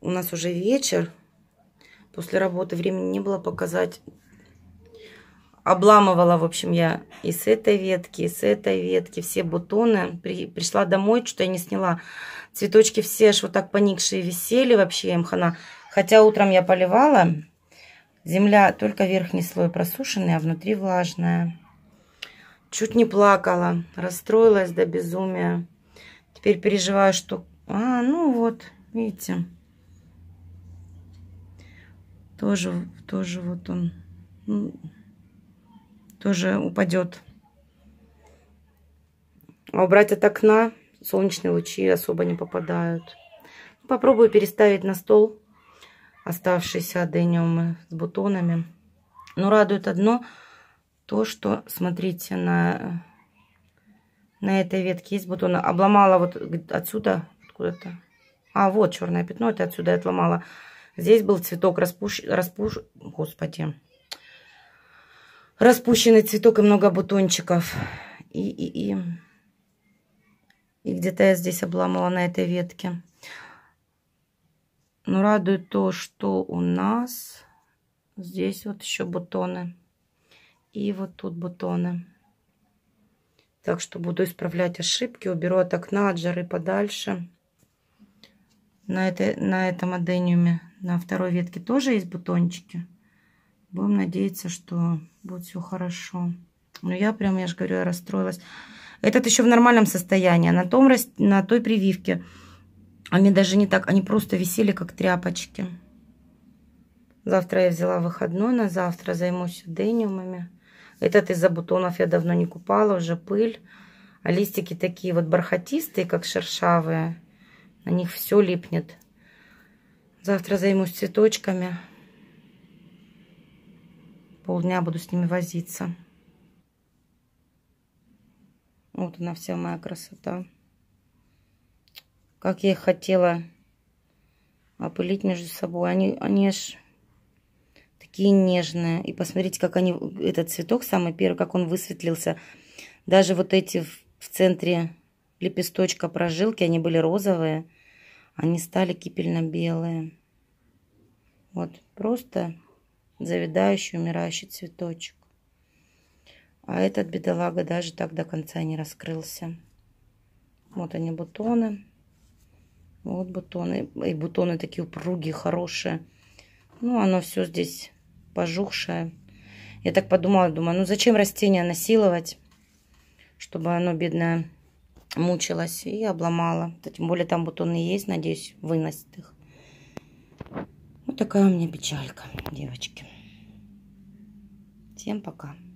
у нас уже вечер. После работы времени не было показать. Обламывала, в общем, я и с этой ветки, и с этой ветки все бутоны. При, пришла домой, что я не сняла. Цветочки все аж вот так поникшие висели вообще, им хана. Хотя утром я поливала. Земля только верхний слой просушенный, а внутри влажная. Чуть не плакала, расстроилась до безумия. Теперь переживаю, что... А, ну вот, видите тоже, тоже вот он ну, тоже упадет. А убрать от окна солнечные лучи особо не попадают. Попробую переставить на стол оставшиеся адениумы с бутонами. Но радует одно, то, что, смотрите, на, на этой ветке есть бутоны. Обломала вот отсюда, откуда-то. А, вот черное пятно, это отсюда я отломала. Здесь был цветок распущ... распуш... Господи. Распущенный цветок и много бутончиков. И, и, и. И где-то я здесь обломала на этой ветке. Но радует то, что у нас здесь вот еще бутоны. И вот тут бутоны. Так что буду исправлять ошибки. Уберу от окна, от жары подальше. На, этой, на этом адениуме. На второй ветке тоже есть бутончики. Будем надеяться, что будет все хорошо. Но ну, я прям, я же говорю, я расстроилась. Этот еще в нормальном состоянии. А на, том, на той прививке они даже не так, они просто висели, как тряпочки. Завтра я взяла выходной на завтра, займусь дениумами. Этот из-за бутонов я давно не купала, уже пыль. А листики такие вот бархатистые, как шершавые. На них все липнет. Завтра займусь цветочками. Полдня буду с ними возиться. Вот она вся моя красота. Как я их хотела опылить между собой. Они, они аж такие нежные. И посмотрите, как они, этот цветок самый первый, как он высветлился. Даже вот эти в, в центре лепесточка прожилки, они были розовые. Они стали кипельно-белые. Вот просто завидающий, умирающий цветочек. А этот бедолага даже так до конца не раскрылся. Вот они бутоны. Вот бутоны. И бутоны такие упругие, хорошие. Ну, оно все здесь пожухшее. Я так подумала, думаю, ну зачем растение насиловать, чтобы оно, бедное, мучилась и обломала. тем более там бутоны есть, надеюсь, выносит их. Вот такая у меня печалька, девочки. Всем пока.